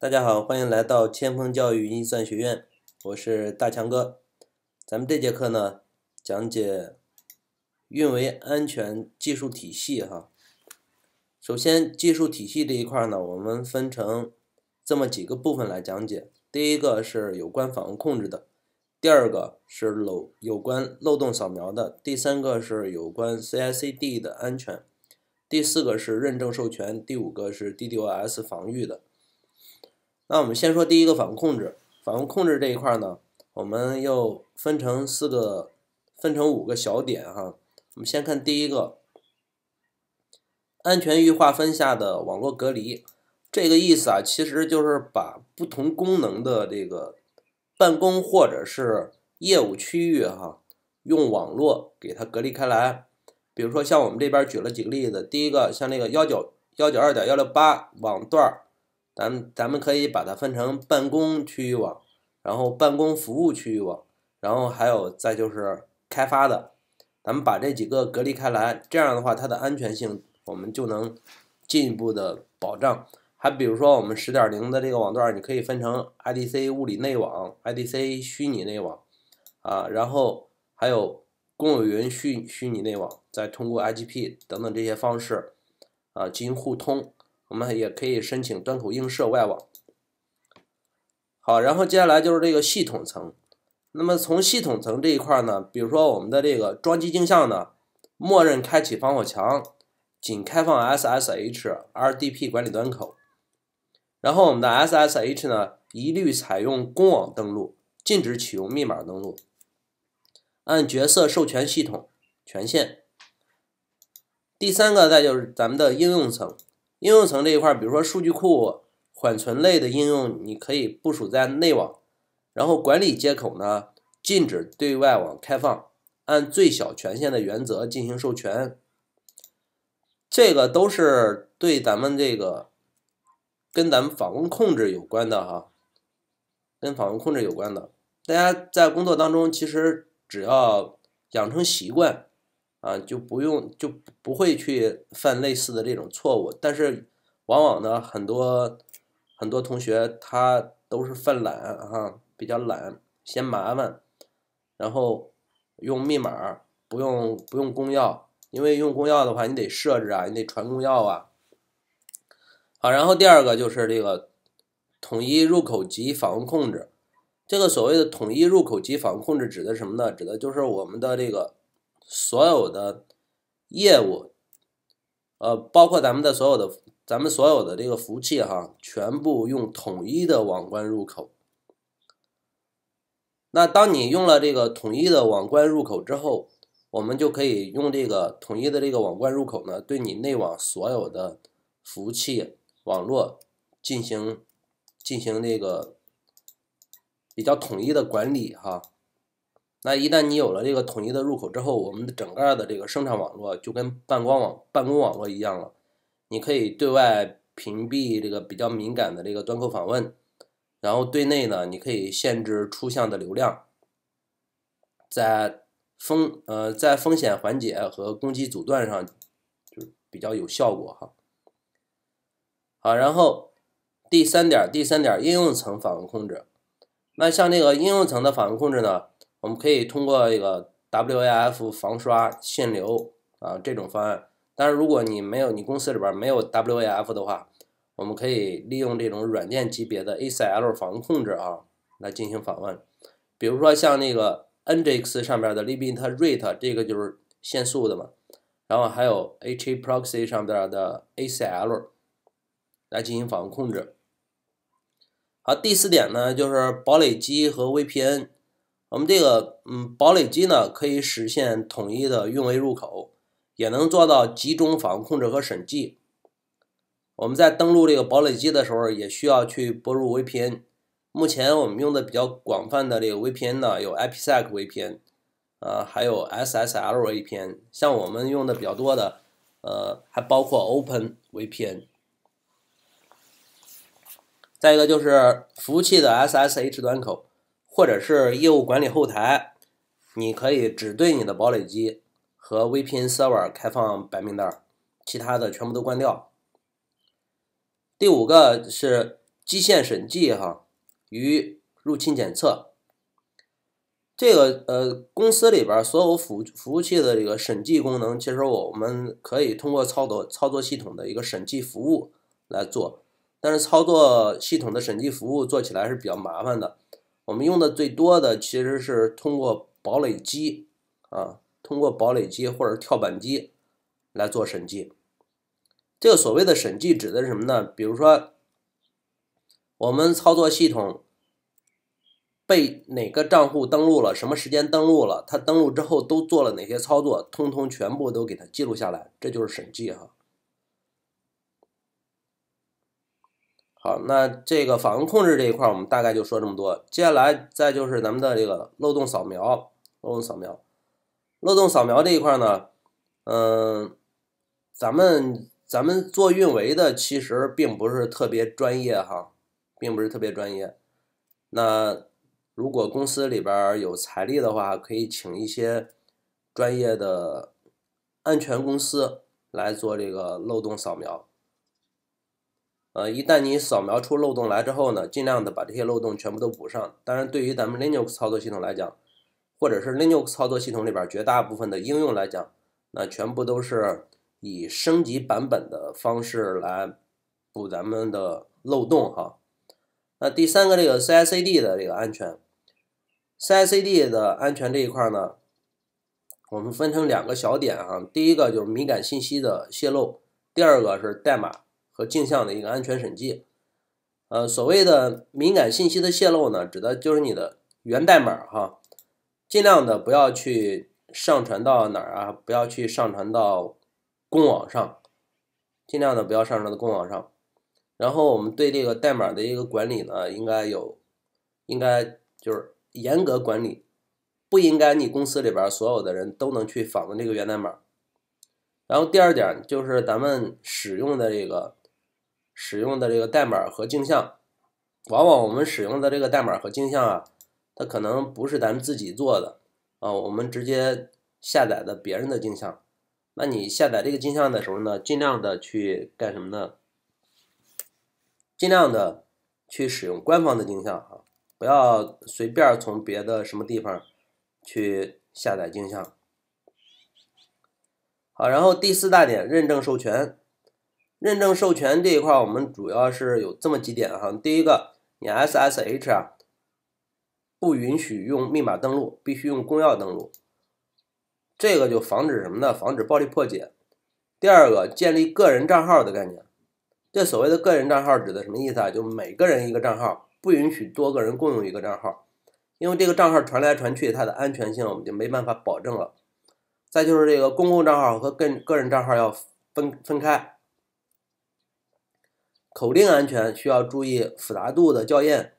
大家好，欢迎来到千锋教育云计算学院，我是大强哥。咱们这节课呢，讲解运维安全技术体系哈。首先，技术体系这一块呢，我们分成这么几个部分来讲解。第一个是有关访问控制的，第二个是漏有关漏洞扫描的，第三个是有关 C I C D 的安全，第四个是认证授权，第五个是 D D O S 防御的。那我们先说第一个访问控制。访问控制这一块呢，我们又分成四个，分成五个小点哈。我们先看第一个，安全域划分下的网络隔离。这个意思啊，其实就是把不同功能的这个办公或者是业务区域哈，用网络给它隔离开来。比如说像我们这边举了几个例子，第一个像那个幺九幺九二点幺六八网段儿。咱咱们可以把它分成办公区域网，然后办公服务区域网，然后还有再就是开发的，咱们把这几个隔离开来，这样的话它的安全性我们就能进一步的保障。还比如说我们十点零的这个网段，你可以分成 IDC 物理内网、IDC 虚拟内网，啊，然后还有公有云虚虚拟内网，再通过 IGP 等等这些方式啊进行互通。我们也可以申请端口映射外网。好，然后接下来就是这个系统层。那么从系统层这一块呢，比如说我们的这个装机镜像呢，默认开启防火墙，仅开放 SSH、RDP 管理端口。然后我们的 SSH 呢，一律采用公网登录，禁止启用密码登录。按角色授权系统权限。第三个，再就是咱们的应用层。应用层这一块，比如说数据库、缓存类的应用，你可以部署在内网，然后管理接口呢禁止对外网开放，按最小权限的原则进行授权，这个都是对咱们这个跟咱们访问控制有关的哈，跟访问控制有关的，大家在工作当中其实只要养成习惯。啊，就不用就不会去犯类似的这种错误，但是往往呢，很多很多同学他都是犯懒哈，比较懒，嫌麻烦，然后用密码不用不用公钥，因为用公钥的话，你得设置啊，你得传公钥啊。好，然后第二个就是这个统一入口级访问控制，这个所谓的统一入口级访问控制指的什么呢？指的就是我们的这个。所有的业务，呃，包括咱们的所有的，咱们所有的这个服务器哈，全部用统一的网关入口。那当你用了这个统一的网关入口之后，我们就可以用这个统一的这个网关入口呢，对你内网所有的服务器网络进行进行这个比较统一的管理哈。那一旦你有了这个统一的入口之后，我们的整个的这个生产网络就跟办公网办公网络一样了。你可以对外屏蔽这个比较敏感的这个端口访问，然后对内呢，你可以限制出向的流量，在风呃在风险缓解和攻击阻断上就比较有效果哈。好，然后第三点第三点应用层访问控制，那像这个应用层的访问控制呢？我们可以通过一个 WAF 防刷限流啊这种方案，但是如果你没有你公司里边没有 WAF 的话，我们可以利用这种软件级别的 ACL 防控制啊来进行访问，比如说像那个 NGinx 上边的 limit rate 这个就是限速的嘛，然后还有 HAProxy 上边的 ACL 来进行访问控制。好，第四点呢就是堡垒机和 VPN。我们这个嗯堡垒机呢，可以实现统一的运维入口，也能做到集中防控制和审计。我们在登录这个堡垒机的时候，也需要去拨入 VPN。目前我们用的比较广泛的这个 VPN 呢，有 IPsec VPN，呃，还有 SSL VPN，像我们用的比较多的，呃，还包括 Open VPN。再一个就是服务器的 SSH 端口。或者是业务管理后台，你可以只对你的堡垒机和 VPN server 开放白名单，其他的全部都关掉。第五个是基线审计哈与入侵检测，这个呃公司里边所有服服务器的这个审计功能，其实我们可以通过操作操作系统的一个审计服务来做，但是操作系统的审计服务做起来是比较麻烦的。我们用的最多的其实是通过堡垒机啊，通过堡垒机或者跳板机来做审计。这个所谓的审计指的是什么呢？比如说，我们操作系统被哪个账户登录了，什么时间登录了，他登录之后都做了哪些操作，通通全部都给他记录下来，这就是审计哈。好，那这个访问控制这一块儿，我们大概就说这么多。接下来再就是咱们的这个漏洞扫描，漏洞扫描，漏洞扫描这一块儿呢，嗯，咱们咱们做运维的其实并不是特别专业哈，并不是特别专业。那如果公司里边有财力的话，可以请一些专业的安全公司来做这个漏洞扫描。呃，一旦你扫描出漏洞来之后呢，尽量的把这些漏洞全部都补上。当然，对于咱们 Linux 操作系统来讲，或者是 Linux 操作系统里边绝大部分的应用来讲，那全部都是以升级版本的方式来补咱们的漏洞哈。那第三个这个 CI/CD 的这个安全，CI/CD 的安全这一块呢，我们分成两个小点啊。第一个就是敏感信息的泄露，第二个是代码。和镜像的一个安全审计，呃，所谓的敏感信息的泄露呢，指的就是你的源代码哈，尽量的不要去上传到哪儿啊，不要去上传到公网上，尽量的不要上传到公网上。然后我们对这个代码的一个管理呢，应该有，应该就是严格管理，不应该你公司里边所有的人都能去访问这个源代码。然后第二点就是咱们使用的这个。使用的这个代码和镜像，往往我们使用的这个代码和镜像啊，它可能不是咱们自己做的啊，我们直接下载的别人的镜像。那你下载这个镜像的时候呢，尽量的去干什么呢？尽量的去使用官方的镜像啊，不要随便从别的什么地方去下载镜像。好，然后第四大点，认证授权。认证授权这一块我们主要是有这么几点哈。第一个，你 SSH 啊，不允许用密码登录，必须用公钥登录。这个就防止什么呢？防止暴力破解。第二个，建立个人账号的概念。这所谓的个人账号指的什么意思啊？就每个人一个账号，不允许多个人共用一个账号，因为这个账号传来传去，它的安全性我们就没办法保证了。再就是这个公共账号和个个人账号要分分开。口令安全需要注意复杂度的校验，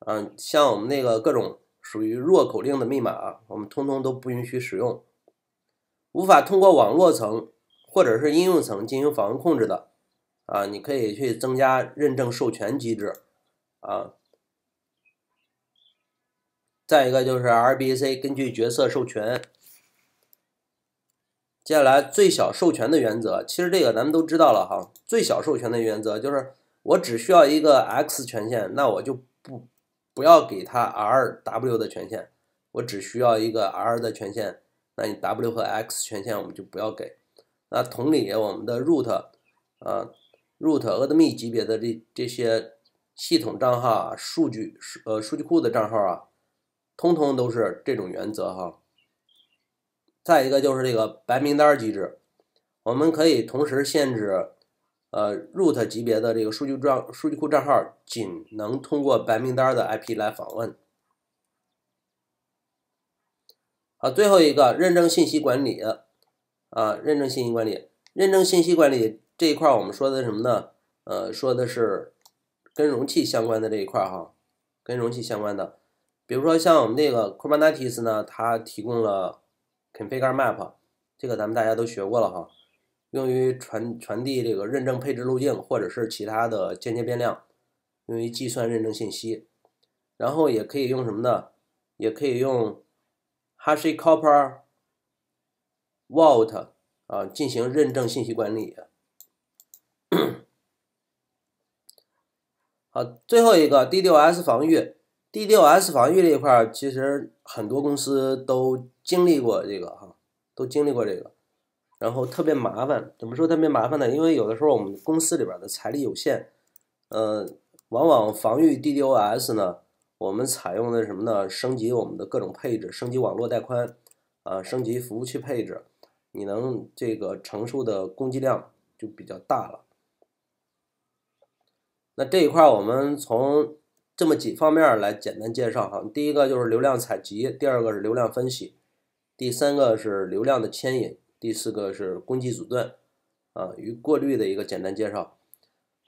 嗯，像我们那个各种属于弱口令的密码，我们通通都不允许使用，无法通过网络层或者是应用层进行访问控制的，啊，你可以去增加认证授权机制，啊，再一个就是 r b c 根据角色授权。接下来，最小授权的原则，其实这个咱们都知道了哈。最小授权的原则就是，我只需要一个 X 权限，那我就不不要给他 R、W 的权限，我只需要一个 R 的权限，那你 W 和 X 权限我们就不要给。那同理，我们的 root 啊，root、admin 级别的这这些系统账号、数据、呃数据库的账号啊，通通都是这种原则哈。再一个就是这个白名单机制，我们可以同时限制，呃，root 级别的这个数据账数据库账号仅能通过白名单的 IP 来访问。好，最后一个认证信息管理，啊，认证信息管理，认证信息管理这一块我们说的什么呢？呃，说的是跟容器相关的这一块哈，跟容器相关的，比如说像我们那个 Kubernetes 呢，它提供了。Config e r Map，这个咱们大家都学过了哈，用于传传递这个认证配置路径或者是其他的间接变量，用于计算认证信息。然后也可以用什么呢？也可以用 HashiCorp Vault 啊进行认证信息管理。好，最后一个 DDoS 防御。D D O S 防御这一块儿，其实很多公司都经历过这个哈，都经历过这个，然后特别麻烦。怎么说特别麻烦呢？因为有的时候我们公司里边的财力有限，呃，往往防御 D D O S 呢，我们采用的什么呢？升级我们的各种配置，升级网络带宽，啊，升级服务器配置，你能这个承受的攻击量就比较大了。那这一块儿，我们从这么几方面来简单介绍哈，第一个就是流量采集，第二个是流量分析，第三个是流量的牵引，第四个是攻击阻断啊与过滤的一个简单介绍。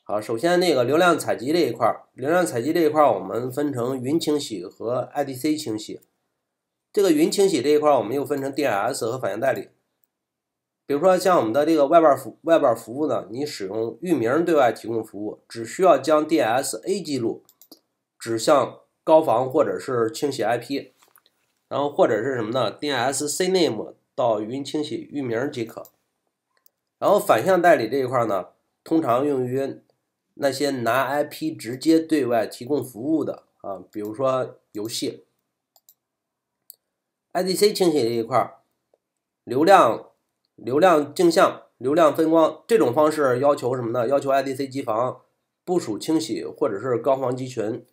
好，首先那个流量采集这一块儿，流量采集这一块儿我们分成云清洗和 IDC 清洗。这个云清洗这一块儿我们又分成 DNS 和反应代理。比如说像我们的这个外边服外边服务呢，你使用域名对外提供服务，只需要将 DNS A 记录。指向高防或者是清洗 IP，然后或者是什么呢？DNS CNAME 到云清洗域名即可。然后反向代理这一块呢，通常用于那些拿 IP 直接对外提供服务的啊，比如说游戏。IDC 清洗这一块，流量流量镜像、流量分光这种方式要求什么呢？要求 IDC 机房部署清洗或者是高防集群。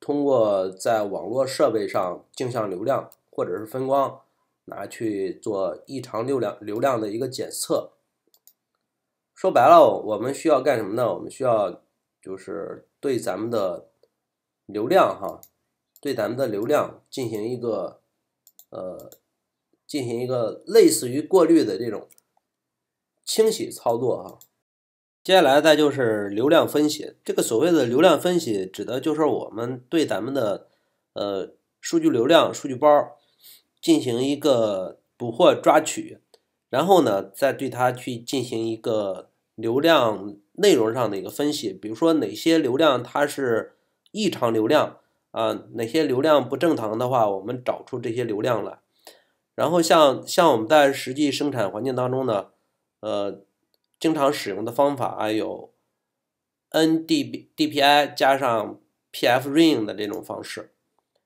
通过在网络设备上镜像流量或者是分光，拿去做异常流量流量的一个检测。说白了，我们需要干什么呢？我们需要就是对咱们的流量哈，对咱们的流量进行一个呃，进行一个类似于过滤的这种清洗操作哈。接下来再就是流量分析。这个所谓的流量分析，指的就是我们对咱们的呃数据流量、数据包进行一个捕获、抓取，然后呢，再对它去进行一个流量内容上的一个分析。比如说，哪些流量它是异常流量啊？哪些流量不正常的话，我们找出这些流量来。然后像像我们在实际生产环境当中呢，呃。经常使用的方法啊有 N D B D P I 加上 P F Ring 的这种方式，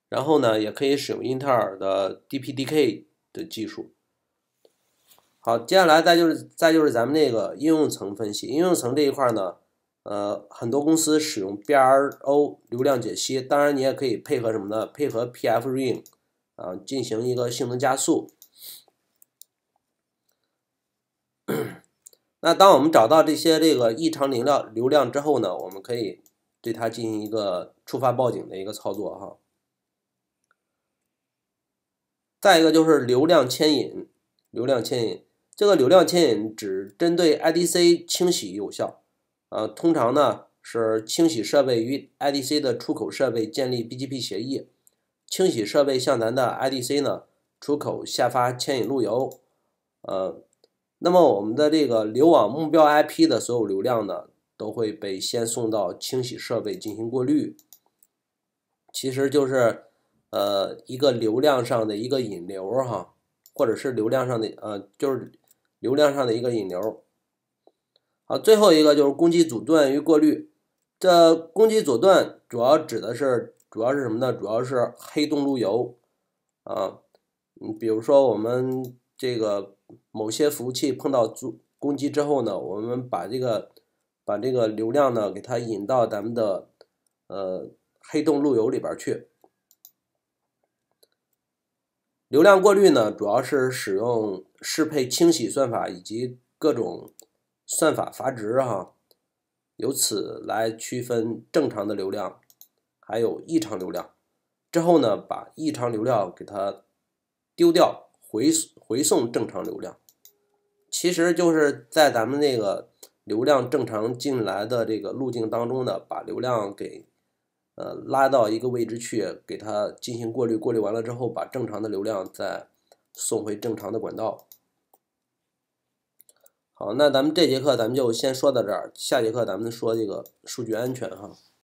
然后呢，也可以使用英特尔的 D P D K 的技术。好，接下来再就是再就是咱们那个应用层分析，应用层这一块呢，呃，很多公司使用 B R O 流量解析，当然你也可以配合什么呢？配合 P F Ring 啊进行一个性能加速。那当我们找到这些这个异常流量流量之后呢，我们可以对它进行一个触发报警的一个操作哈。再一个就是流量牵引，流量牵引，这个流量牵引只针对 IDC 清洗有效，呃，通常呢是清洗设备与 IDC 的出口设备建立 BGP 协议，清洗设备向咱的 IDC 呢出口下发牵引路由，呃。那么我们的这个流网目标 IP 的所有流量呢，都会被先送到清洗设备进行过滤。其实就是，呃，一个流量上的一个引流哈，或者是流量上的呃，就是流量上的一个引流。好，最后一个就是攻击阻断与过滤。这攻击阻断主要指的是，主要是什么呢？主要是黑洞路由啊，你比如说我们。这个某些服务器碰到阻攻击之后呢，我们把这个把这个流量呢给它引到咱们的呃黑洞路由里边去。流量过滤呢，主要是使用适配清洗算法以及各种算法阀值哈，由此来区分正常的流量还有异常流量。之后呢，把异常流量给它丢掉。回回送正常流量，其实就是在咱们那个流量正常进来的这个路径当中呢，把流量给呃拉到一个位置去，给它进行过滤，过滤完了之后，把正常的流量再送回正常的管道。好，那咱们这节课咱们就先说到这儿，下节课咱们说这个数据安全哈。